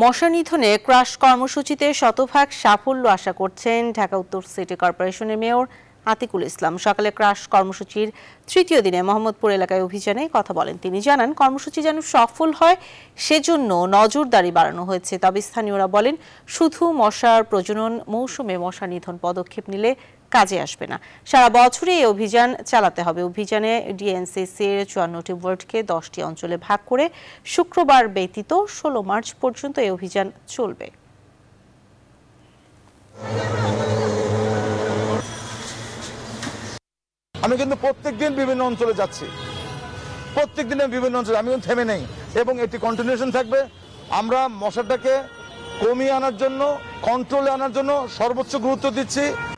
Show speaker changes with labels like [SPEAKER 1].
[SPEAKER 1] মশা নিধনে ক্রাশ কর্মসূচিতে শতভাগ সাফল্য আশা করছেন ঢাকা উত্তর সিটি কর্পোরেশনের মেয়র আতিকুল ইসলাম সকালে ক্রাশ কর্মসূচির তৃতীয় দিনে মোহাম্মদপুর এলাকায় অভিযানে কথা বলেন তিনি জানান কর্মসূচি যেন সফল হয় সেজন্য নজরদারি বাড়ানো হয়েছে তবে স্থানীয়রা বলেন শুধু মশার প্রজনন মৌসুমে মশা নিধন পদক্ষেপ নিলে কাজে আসবে না সারা বছরই এই অভিযান চালাতে হবে অভিযানে এর চুয়ান্নটি ওয়ার্ডকে দশটি অঞ্চলে ভাগ করে শুক্রবার ব্যতীত ষোলো মার্চ পর্যন্ত এই অভিযান চলবে
[SPEAKER 2] আমি কিন্তু প্রত্যেক দিন বিভিন্ন অঞ্চলে যাচ্ছি প্রত্যেক দিন আমি বিভিন্ন অঞ্চলে আমি কিন্তু থেমে নেই এবং এটি কন্টিনিউশন থাকবে আমরা মশাটাকে কমিয়ে আনার জন্য কন্ট্রোলে আনার জন্য সর্বোচ্চ গুরুত্ব দিচ্ছি